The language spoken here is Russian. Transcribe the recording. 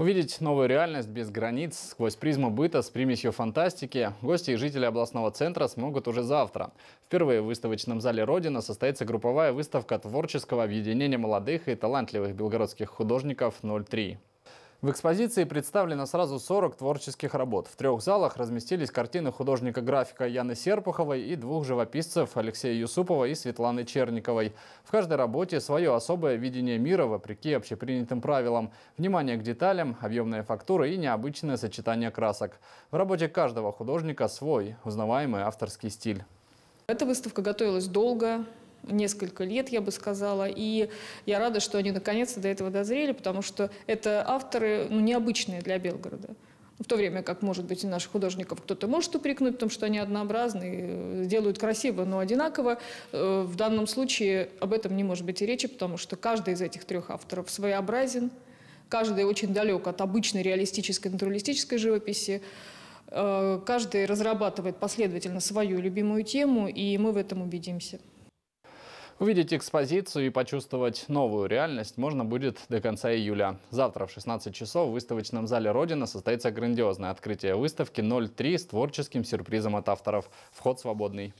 Увидеть новую реальность без границ сквозь призму быта с примесью фантастики гости и жители областного центра смогут уже завтра. Впервые в выставочном зале «Родина» состоится групповая выставка творческого объединения молодых и талантливых белгородских художников «03». В экспозиции представлено сразу 40 творческих работ. В трех залах разместились картины художника-графика Яны Серпуховой и двух живописцев Алексея Юсупова и Светланы Черниковой. В каждой работе свое особое видение мира вопреки общепринятым правилам. Внимание к деталям, объемная фактура и необычное сочетание красок. В работе каждого художника свой, узнаваемый авторский стиль. Эта выставка готовилась долго, несколько лет, я бы сказала. И я рада, что они наконец-то до этого дозрели, потому что это авторы ну, необычные для Белгорода. В то время как, может быть, и наших художников кто-то может упрекнуть в том, что они однообразны, э, делают красиво, но одинаково. Э, в данном случае об этом не может быть и речи, потому что каждый из этих трех авторов своеобразен, каждый очень далек от обычной реалистической, натуралистической живописи. Э, каждый разрабатывает последовательно свою любимую тему, и мы в этом убедимся. Увидеть экспозицию и почувствовать новую реальность можно будет до конца июля. Завтра в 16 часов в выставочном зале «Родина» состоится грандиозное открытие выставки «03» с творческим сюрпризом от авторов. Вход свободный.